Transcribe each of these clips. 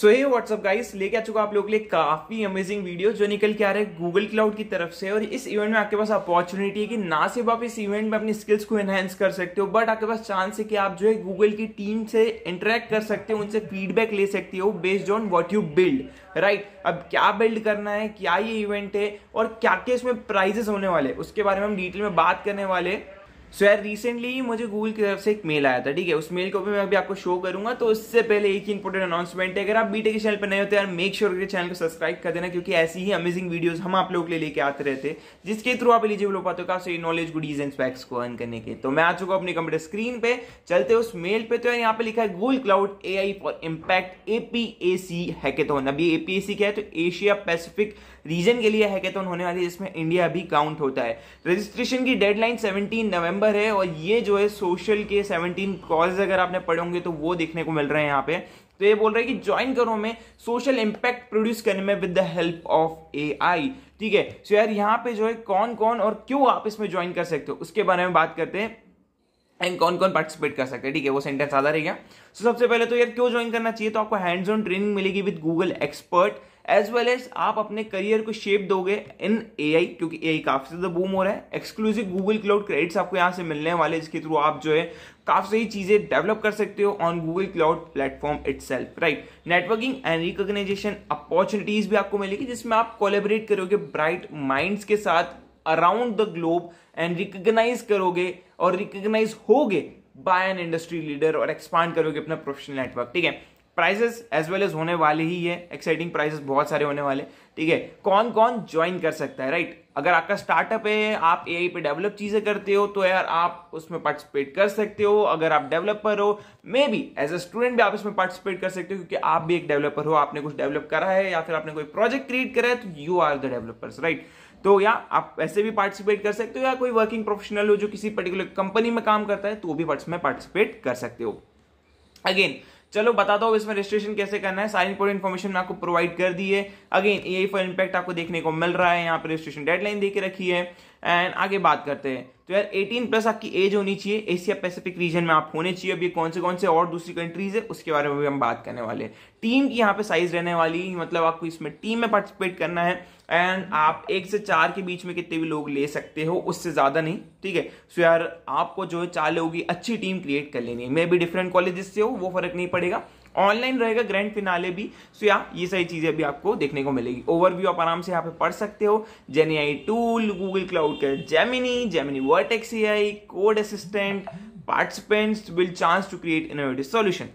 सो ये WhatsApp guys लेके आ चुका आप लोग के लिए काफी अमेजिंग वीडियो जो निकल के आ रहा है गूगल क्लाउड की तरफ से और इस इवेंट में आपके पास अपॉर्चुनिटी है कि ना सिर्फ आप इस इवेंट में अपनी स्किल्स को एनहेंस कर सकते हो बट आपके पास चांस है कि आप जो है गूगल की टीम से इंटरेक्ट कर सकते हो उनसे फीडबैक ले सकते हो based on what you build right अब क्या बिल्ड करना है क्या ये इवेंट है और क्या क्या इसमें प्राइजेस होने वाले उसके बारे में हम डिटेल में बात करने वाले सो यार रिसेंटली ही मुझे गूगल की तरफ से एक मेल आया था ठीक है उस मेल को भी मैं अभी आपको शो करूंगा तो उससे पहले एक ही इंपॉर्टेंट अनाउंसमेंट है अगर आप बीटे के चैनल पर नए होते तो यार मेक श्योर के चैनल को सब्सक्राइब कर देना क्योंकि ऐसी ही अमेजिंग वीडियोस हम आप लोगों के लिए लेके आते रहते जिसके थ्रू आप एलिजिबल हो पाते हो आपसे नॉलेज गुडीज एंड स्पैक्स को अर्न करने के तो मैं आ चुका हूँ अपने कंप्यूटर स्क्रीन पे चलते उस मेल पे तो यार यहाँ पे लिखा है Google Cloud A I for impact APAC hackathon अभी एपीएसी क्या है तो एशिया पैसिफिक रीजन के लिए हैकेथॉन होने वाली है जिसमें इंडिया भी काउंट होता है रजिस्ट्रेशन की डेडलाइन सेवनटीन नवंबर नंबर है और ये जो है सोशल के 17 कॉजेज अगर आपने पढ़े होंगे तो वो देखने को मिल रहे हैं यहाँ पे तो ये बोल रहे हैं कि ज्वाइन करो हमें सोशल इम्पैक्ट प्रोड्यूस करने में with the help of A I ठीक है सो यार यहाँ पे जो है कौन कौन और क्यों आप इसमें ज्वाइन कर सकते हो उसके बारे में बात करते हैं एंड कौन कौन पार्टिसिपेट कर सकते हैं ठीक है वो सेंटेंस आधा रह गया सो so, सबसे पहले तो यार क्यों ज्वाइन करना चाहिए तो आपको हैंड्स ऑन ट्रेनिंग मिलेगी with Google expert as well as आप अपने करियर को शेप दोगे इन ए क्योंकि ए काफी ज्यादा बूम हो रहा है एक्सक्लूसिव गूगल क्लाउड क्रेडिट्स आपको यहाँ से मिलने वाले जिसके थ्रू आप जो है काफी सही चीजें डेवलप कर सकते हो on Google Cloud platform it right networking and recognition opportunities भी आपको मिलेगी जिसमें आप कोलेबरेट करोगे ब्राइट माइंड्स के साथ around the globe and recognize करोगे और रिकोगनाइज होगे बाय एन इंडस्ट्री लीडर और एक्सपांड करोगे अपना प्रोफेशनल नेटवर्क ठीक है प्राइजेस एज वेल एज होने वाले ही है एक्साइटिंग प्राइजेस बहुत सारे होने वाले ठीक है कौन कौन ज्वाइन कर सकता है राइट अगर आपका स्टार्टअप है आप ए पे डेवलप चीज़ें करते हो तो यार आप उसमें पार्टिसिपेट कर सकते हो अगर आप डेवलपर हो maybe as a student भी आप इसमें पार्टिसिपेट कर सकते हो क्योंकि आप भी एक डेवलपर हो आपने कुछ डेवलप करा है या फिर आपने कोई प्रोजेक्ट क्रिएट करा है तो you are the developers right तो या आप ऐसे भी पार्टिसिपेट कर सकते हो या कोई वर्किंग प्रोफेशनल हो जो किसी पर्टिकुलर कंपनी में काम करता है तो वो भी पार्टिसिपेट कर सकते हो अगेन चलो बता दो इसमें रजिस्ट्रेशन कैसे करना है सारी इंपोर्टेंट इन्फॉर्मेशन मैं आपको प्रोवाइड कर दी है अगेन यही फॉर इम्पैक्ट आपको देखने को मिल रहा है यहाँ पर रजिस्ट्रेशन डेडलाइन दे के रखी है एंड आगे बात करते हैं तो यार 18 प्लस आपकी एज होनी चाहिए एशिया पैसिफिक रीजन में आप होने चाहिए अभी कौन से कौन से और दूसरी कंट्रीज है उसके बारे में भी हम बात करने वाले हैं टीम की यहाँ पे साइज रहने वाली मतलब आपको इसमें टीम में पार्टिसिपेट करना है एंड आप एक से चार के बीच में कितने भी लोग ले सकते हो उससे ज़्यादा नहीं ठीक है सो यार आपको जो है चार लोगों की अच्छी टीम क्रिएट कर लेनी है मे भी डिफरेंट कॉलेजेस से हो वो फर्क नहीं पड़ेगा ऑनलाइन रहेगा ग्रैंड फिनाले भी सो या ये सारी चीजें भी आपको देखने को मिलेगी ओवरव्यू आप आराम से यहाँ पे पढ़ सकते हो जेनियाई टूल गूगल क्लाउड का Gemini Gemini Vertex AI code assistant participants will chance to create innovative solution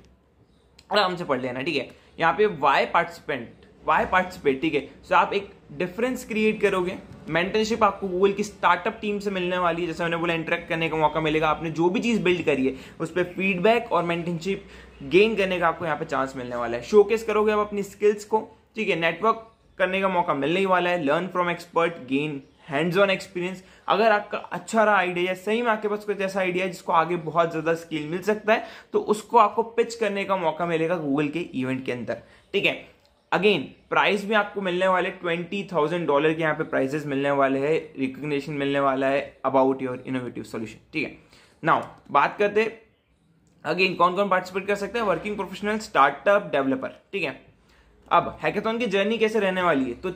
आराम से पढ़ लेना ठीक है यहाँ पे वाई पार्टिसिपेंट वाई पार्टिसिपेट ठीक है सो आप एक डिफरेंस क्रिएट करोगे मेंटरशिप आपको गूगल की स्टार्टअप टीम से मिलने वाली है जैसे मैंने बोला इंटरेक्ट करने का मौका मिलेगा आपने जो भी चीज़ बिल्ड करी है उस पर फीडबैक और मेंटरशिप गेन करने का आपको यहाँ पे चांस मिलने वाला है शोकेस करोगे आप अपनी स्किल्स को ठीक है नेटवर्क करने का मौका मिलने ही वाला है learn from expert gain hands on experience अगर आपका अच्छा रहा आइडिया या सही में आपके पास कुछ ऐसा आइडिया है जिसको आगे बहुत ज़्यादा स्किल मिल सकता है तो उसको आपको पिच करने का मौका मिलेगा गूगल के इवेंट के अंदर ठीक है अगेन प्राइस भी आपको मिलने वाले ट्वेंटी थाउजेंड डॉलर के यहाँ पे प्राइजेस मिलने वाले हैं रिकग्निशन मिलने वाला है अबाउट योर इनोवेटिव सोल्यूशन ठीक है नाउ बात करते अगेन कौन कौन पार्टिसिपेट कर सकते हैं वर्किंग प्रोफेशनल स्टार्टअप डेवलपर ठीक है अब हैकेथन की जर्नी कैसे रहने वाली है तो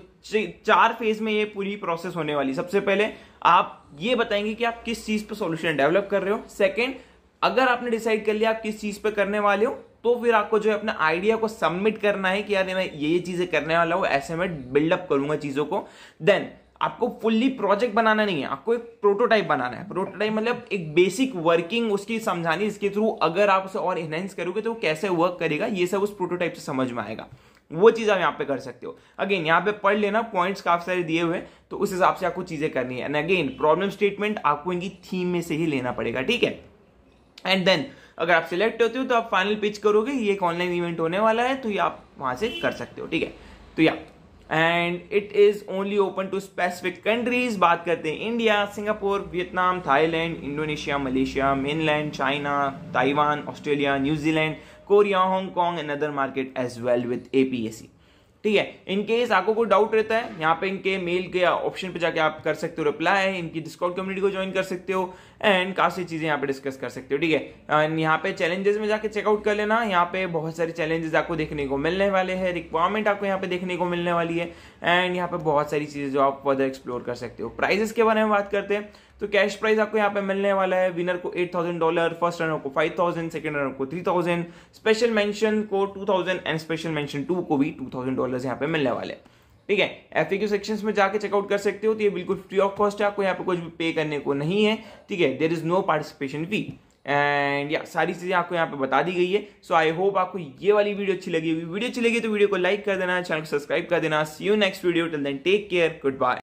चार फेज में ये पूरी प्रोसेस होने वाली सबसे पहले आप ये बताएंगे कि आप किस चीज पर सॉल्यूशन डेवलप कर रहे हो सेकंड अगर आपने डिसाइड कर लिया आप किस चीज पर करने वाले हो तो फिर आपको जो है अपना आइडिया को सबमिट करना है कि यार मैं ये ये चीज़ें करने वाला हूँ ऐसे में बिल्डअप करूंगा चीज़ों को देन आपको फुल्ली प्रोजेक्ट बनाना नहीं है आपको एक प्रोटोटाइप बनाना है प्रोटोटाइप मतलब एक बेसिक वर्किंग उसकी समझानी इसके थ्रू अगर आप उसे और एनहेंस करोगे तो वो कैसे वर्क करेगा ये सब उस प्रोटोटाइप से समझ में आएगा वो चीज़ आप यहाँ पे कर सकते हो अगेन यहाँ पे पढ़ लेना पॉइंट्स काफ़ी सारे दिए हुए तो उस हिसाब से आपको चीज़ें करनी है एंड अगेन प्रॉब्लम स्टेटमेंट आपको इनकी थीम में से ही लेना पड़ेगा ठीक है एंड देन अगर आप सिलेक्ट होते हो तो आप फाइनल पिच करोगे ये एक ऑनलाइन इवेंट होने वाला है तो ये आप वहाँ से कर सकते हो ठीक है तो या and it is only open to specific countries बात करते हैं India Singapore Vietnam Thailand Indonesia Malaysia mainland China Taiwan Australia New Zealand Korea Hong Kong and other market as well with APSC ठीक है इनकेस आपको कोई डाउट रहता है यहाँ पे इनके मेल के ऑप्शन पे जाके आप कर सकते हो रिप्लाई इनकी डिस्काउंट कम्युनिटी को ज्वाइन कर सकते हो एंड काफ़ी चीज़ें यहाँ पे डिस्कस कर सकते हो ठीक है एंड यहाँ पे चैलेंजेस में जाके चेकआउट कर लेना यहाँ पे बहुत सारे चैलेंजेस आपको देखने को मिलने वाले हैं रिक्वायरमेंट आपको यहाँ पे देखने को मिलने वाली है एंड यहाँ पे बहुत सारी चीज़ें जो आप फर्दर एक्सप्लोर कर सकते हो प्राइजेस के बारे में बात करते हैं तो कैश प्राइस आपको यहाँ पे मिलने वाला है विनर को eight thousand dollar first runner को फाइव थाउजेंड सेकेंड रनर को थ्री थाउजेंड स्पेशल मेंशन को two thousand and special mention two को भी टू थाउजेंड डॉलर यहाँ पे मिलने वाले ठीक है एफ क्यू सेक्शन में जाकर चेकआउट कर सकते हो तो ये बिल्कुल फ्री ऑफ कॉस्ट है आपको यहाँ पे कुछ भी पे करने को नहीं है ठीक है there is no participation fee and या सारी चीज़ें आपको यहाँ पे बता दी गई है सो आई होप आपको ये वाली वीडियो अच्छी लगी हुई वीडियो अच्छी लगी तो वीडियो को लाइक कर देना चैनल को सब्सक्राइब कर देना see you next video till then take care good bye